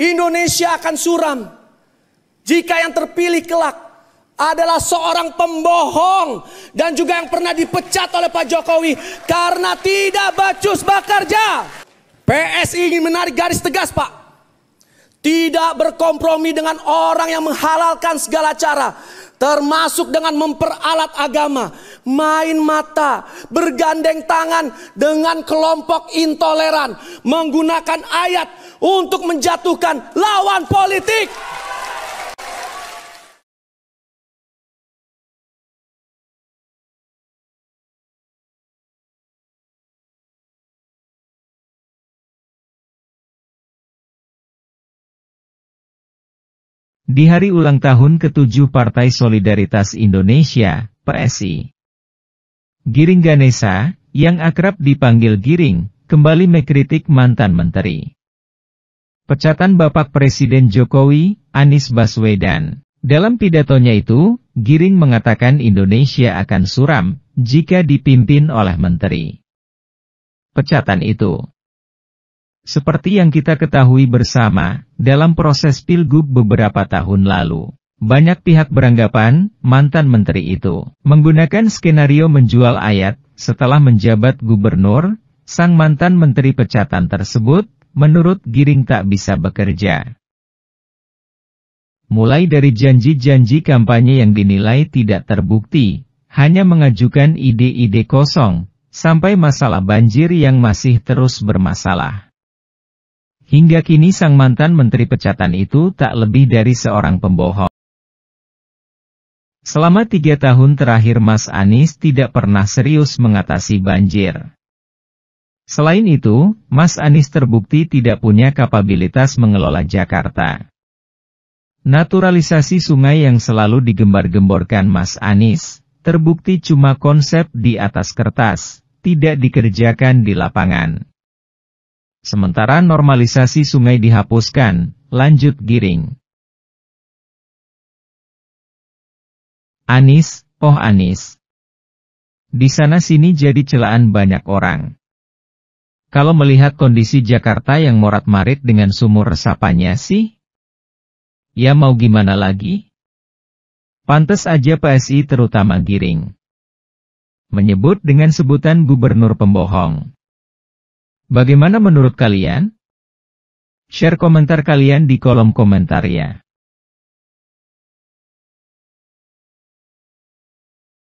Indonesia akan suram. Jika yang terpilih kelak adalah seorang pembohong dan juga yang pernah dipecat oleh Pak Jokowi karena tidak becus bakarja. PSI ingin menarik garis tegas, Pak. Tidak berkompromi dengan orang yang menghalalkan segala cara termasuk dengan memperalat agama, main mata, bergandeng tangan dengan kelompok intoleran, menggunakan ayat untuk menjatuhkan lawan politik. Di hari ulang tahun ke-7 Partai Solidaritas Indonesia, PSI. Giring Ganesa, yang akrab dipanggil Giring, kembali mengkritik mantan menteri. Pecatan Bapak Presiden Jokowi, Anies Baswedan. Dalam pidatonya itu, Giring mengatakan Indonesia akan suram, jika dipimpin oleh menteri. Pecatan itu seperti yang kita ketahui bersama, dalam proses Pilgub beberapa tahun lalu, banyak pihak beranggapan, mantan menteri itu menggunakan skenario menjual ayat, setelah menjabat gubernur, sang mantan menteri pecatan tersebut, menurut Giring tak bisa bekerja. Mulai dari janji-janji kampanye yang dinilai tidak terbukti, hanya mengajukan ide-ide kosong, sampai masalah banjir yang masih terus bermasalah. Hingga kini sang mantan menteri pecatan itu tak lebih dari seorang pembohong. Selama tiga tahun terakhir Mas Anies tidak pernah serius mengatasi banjir. Selain itu, Mas Anies terbukti tidak punya kapabilitas mengelola Jakarta. Naturalisasi sungai yang selalu digembar-gemborkan Mas Anies, terbukti cuma konsep di atas kertas, tidak dikerjakan di lapangan. Sementara normalisasi sungai dihapuskan, lanjut Giring. Anis, oh Anis. Di sana-sini jadi celaan banyak orang. Kalau melihat kondisi Jakarta yang morat-marit dengan sumur resapannya sih? Ya mau gimana lagi? Pantes aja PSI terutama Giring. Menyebut dengan sebutan gubernur pembohong. Bagaimana menurut kalian? Share komentar kalian di kolom komentar ya.